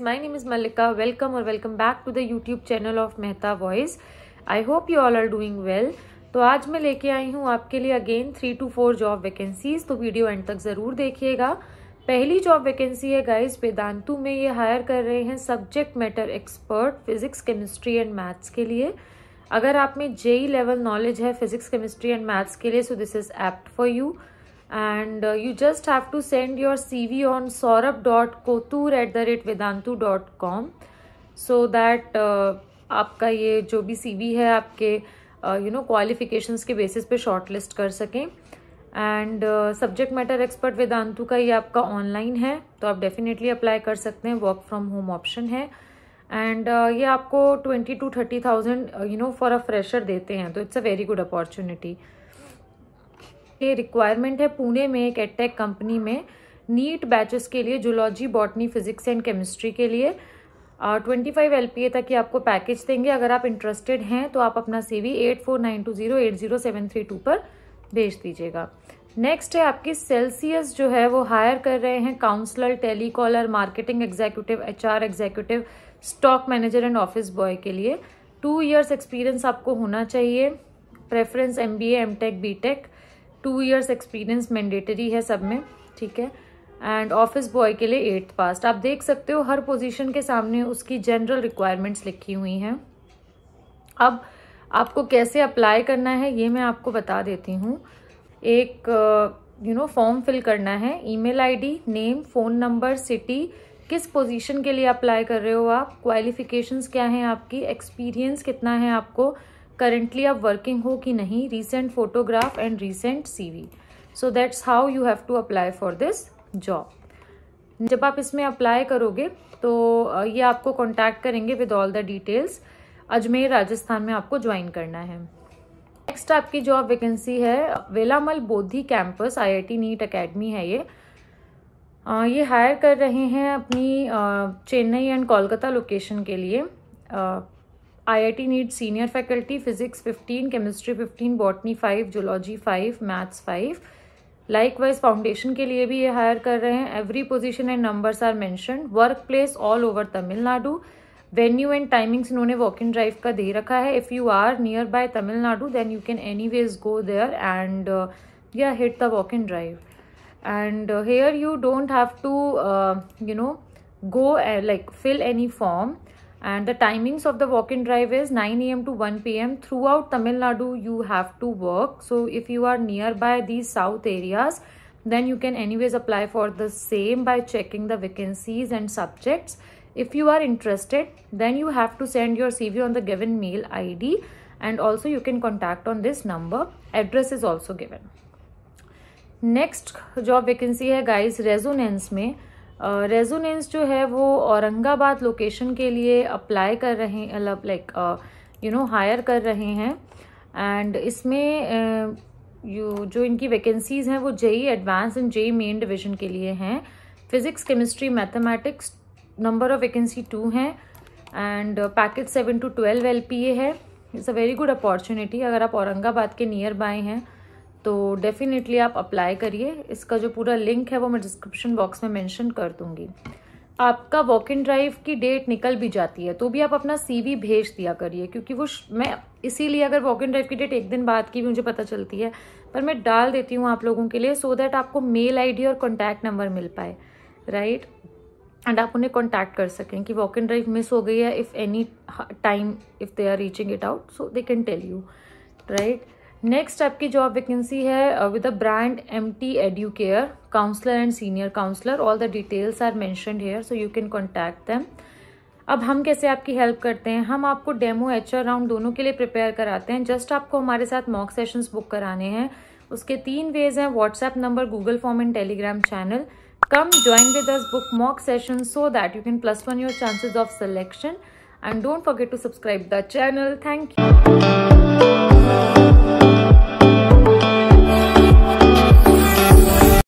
my name is malika welcome or welcome back to the youtube channel of mehta voice i hope you all are doing well तो आज मैं लेके आई हूँ आपके लिए again three two four job vacancies तो video end तक ज़रूर देखिएगा पहली जॉब वैकेंसी है गाइस वेदांतु में ये हायर कर रहे हैं subject matter expert physics chemistry and maths के लिए अगर आप में जेई लेवल नॉलेज है फिजिक्स केमिस्ट्री एंड मैथ्स के लिए so this is apt for you and you just have to send your C V on Saurabh dot Kotur at the rate Vedantu dot com so that आपका ये जो भी C V है आपके you know qualifications के basis पे शॉर्ट लिस्ट कर सकें and subject matter expert Vedantu का ये आपका ऑनलाइन है तो आप डेफिनेटली अप्लाई कर सकते हैं वर्क फ्रॉम होम ऑप्शन है एंड uh, ये आपको twenty two thirty thousand you know for a fresher देते हैं तो it's a very good opportunity ये रिक्वायरमेंट है पुणे में एक एटेक कंपनी में नीट बैचेस के लिए zoology botany physics and chemistry के लिए twenty five L P A तक ये आपको पैकेज देंगे अगर आप इंटरेस्टेड हैं तो आप अपना C V eight four nine two zero eight zero seven three two पर भेज दीजिएगा नेक्स्ट है आपकी सेल्सियस जो है वो हायर कर रहे हैं counsellor telecaller marketing executive HR executive stock manager and office boy के लिए टू इयर्स एक्सपीरियंस आपको होना चाहिए preference M B M tech B tech two years experience mandatory है सब में ठीक है एंड ऑफिस बॉय के लिए एट्थ पास्ट आप देख सकते हो हर पोजिशन के सामने उसकी जनरल रिक्वायरमेंट्स लिखी हुई हैं अब आपको कैसे अप्लाई करना है ये मैं आपको बता देती हूँ एक यू नो फॉर्म फिल करना है email ID name phone number city किस पोजीशन के लिए अप्लाई कर रहे हो आप क्वालिफ़िकेशंस क्या हैं आपकी एक्सपीरियंस कितना है आपको करेंटली आप वर्किंग हो कि नहीं recent photograph and recent cv so that's how you have to apply for this job जब आप इसमें अप्लाई करोगे तो uh, ये आपको कॉन्टैक्ट करेंगे with all the details Ajmer Rajasthan में आपको ज्वाइन करना है नेक्स्ट आपकी जॉब वैकेंसी है Velammal Bodhi campus IIT NEET academy है ये आ, ये हायर कर रहे हैं अपनी चेन्नई एंड कोलकाता लोकेशन के लिए IIT NEET senior faculty physics 15 chemistry 15 botany 5 zoology 5 maths 5 likewise foundation के लिए भी ये हायर कर रहे हैं every position and numbers are mentioned work place all over Tamil Nadu venue and timings इन्होंने वॉक इन ड्राइव का दे रखा है if you are nearby Tamil Nadu then you can anyways go there and या hit the walk in drive and here you don't have to you know go like fill any form and the timings of the walk in drive is nine A M to one P M throughout Tamil Nadu you have to work so if you are nearby the south areas then you can anyways apply for the same by checking the vacancies and subjects if you are interested then you have to send your cv on the given mail id and also you can contact on this number address is also given next job vacancy है guys Resonance में Resonance uh, जो है वो Aurangabad location के लिए apply कर रहे हैं लाइक यू नो हायर कर रहे हैं एंड इसमें यू uh, जो इनकी वैकेंसीज़ हैं वो JEE advance and JEE main division के लिए हैं physics chemistry mathematics number of vacancy two हैं and package seven to twelve L P A है it's a very good opportunity अगर आप औरंगाबाद के नियर बाय हैं तो डेफिनेटली आप अप्लाई करिए इसका जो पूरा लिंक है वो मैं डिस्क्रिप्शन बॉक्स में मैंशन कर दूंगी आपका वॉक इन ड्राइव की डेट निकल भी जाती है तो भी आप अपना सीवी भेज दिया करिए क्योंकि वो मैं इसीलिए अगर वॉक इन ड्राइव की डेट एक दिन बाद की भी मुझे पता चलती है पर मैं डाल देती हूँ आप लोगों के लिए सो so दैट आपको मेल आईडी और कॉन्टैक्ट नंबर मिल पाए राइट right? एंड आप उन्हें कॉन्टैक्ट कर सकें कि वॉक एंड ड्राइव मिस हो गई है if any time if they are reaching it out so they can tell you right next आपकी जॉब वैकेंसी है with a brand M T Educare counsellor and senior counsellor all the details are mentioned here so you can contact them अब हम कैसे आपकी help करते हैं हम आपको डेमो एच आर राउंड दोनों के लिए प्रिपेयर कराते हैं जस्ट आपको हमारे साथ मॉक सेशंस बुक कराने हैं उसके तीन वेज हैं WhatsApp number Google form and Telegram channel Come join with us book mock session so that you can plus one your chances of selection and don't forget to subscribe the channel. Thank you.